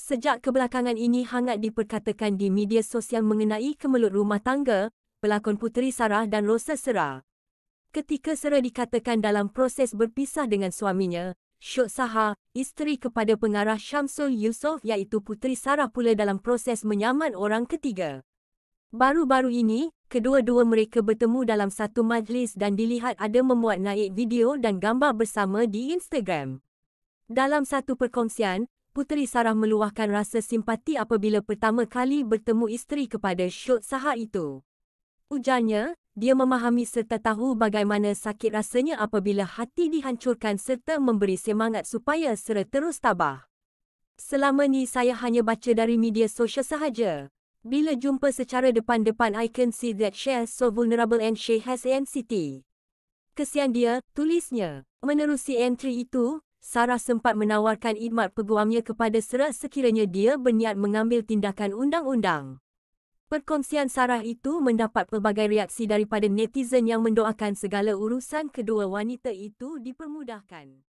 Sejak kebelakangan ini hangat diperkatakan di media sosial mengenai kemelut rumah tangga, pelakon Puteri Sarah dan Rosa Sarah. Ketika Sarah dikatakan dalam proses berpisah dengan suaminya, Syok Saha, isteri kepada pengarah Syamsul Yusof iaitu Puteri Sarah pula dalam proses menyaman orang ketiga. Baru-baru ini, kedua-dua mereka bertemu dalam satu majlis dan dilihat ada memuat naik video dan gambar bersama di Instagram. Dalam satu perkongsian, Puteri Sarah meluahkan rasa simpati apabila pertama kali bertemu isteri kepada Syot Sahar itu. Ujarnya, dia memahami serta tahu bagaimana sakit rasanya apabila hati dihancurkan serta memberi semangat supaya serta terus tabah. Selama ni saya hanya baca dari media sosial sahaja. Bila jumpa secara depan-depan I can see that she is so vulnerable and she has anxiety. Kesian dia, tulisnya. Menerusi entry itu, Sarah sempat menawarkan idmat peguamnya kepada Sarah sekiranya dia berniat mengambil tindakan undang-undang. Perkongsian Sarah itu mendapat pelbagai reaksi daripada netizen yang mendoakan segala urusan kedua wanita itu dipermudahkan.